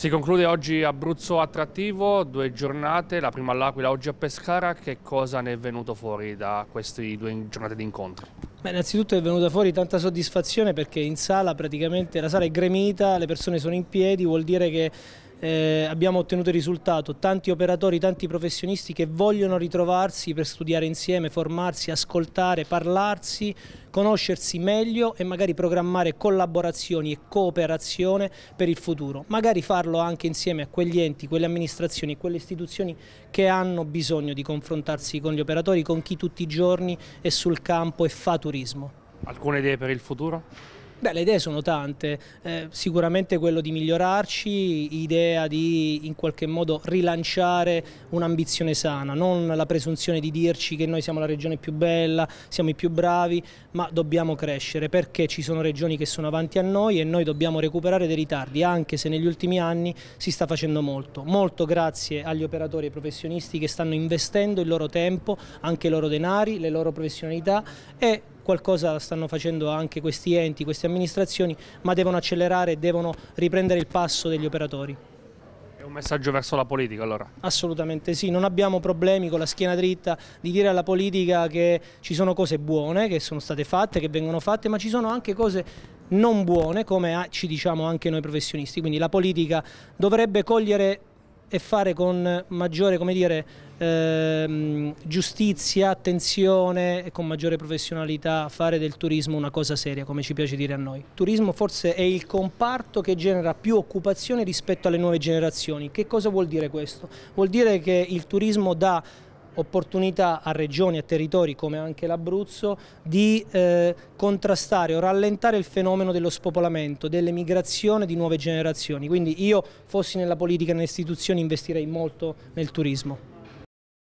Si conclude oggi Abruzzo attrattivo, due giornate, la prima all'Aquila, oggi a Pescara. Che cosa ne è venuto fuori da queste due giornate di incontri? Beh, innanzitutto è venuta fuori tanta soddisfazione perché in sala praticamente la sala è gremita, le persone sono in piedi, vuol dire che eh, abbiamo ottenuto il risultato, tanti operatori, tanti professionisti che vogliono ritrovarsi per studiare insieme, formarsi, ascoltare, parlarsi, conoscersi meglio e magari programmare collaborazioni e cooperazione per il futuro, magari farlo anche insieme a quegli enti, quelle amministrazioni, quelle istituzioni che hanno bisogno di confrontarsi con gli operatori, con chi tutti i giorni è sul campo e fa turismo. Alcune idee per il futuro? Beh, le idee sono tante, eh, sicuramente quello di migliorarci, idea di in qualche modo rilanciare un'ambizione sana, non la presunzione di dirci che noi siamo la regione più bella, siamo i più bravi, ma dobbiamo crescere perché ci sono regioni che sono avanti a noi e noi dobbiamo recuperare dei ritardi, anche se negli ultimi anni si sta facendo molto, molto grazie agli operatori e professionisti che stanno investendo il loro tempo, anche i loro denari, le loro professionalità e qualcosa stanno facendo anche questi enti, queste amministrazioni, ma devono accelerare e devono riprendere il passo degli operatori. È un messaggio verso la politica allora? Assolutamente sì, non abbiamo problemi con la schiena dritta di dire alla politica che ci sono cose buone che sono state fatte, che vengono fatte, ma ci sono anche cose non buone come ci diciamo anche noi professionisti, quindi la politica dovrebbe cogliere e fare con maggiore dire, ehm, giustizia, attenzione e con maggiore professionalità fare del turismo una cosa seria come ci piace dire a noi. Il turismo forse è il comparto che genera più occupazione rispetto alle nuove generazioni. Che cosa vuol dire questo? Vuol dire che il turismo dà opportunità a regioni e territori come anche l'Abruzzo di eh, contrastare o rallentare il fenomeno dello spopolamento, dell'emigrazione di nuove generazioni. Quindi io fossi nella politica, e nelle istituzioni, investirei molto nel turismo.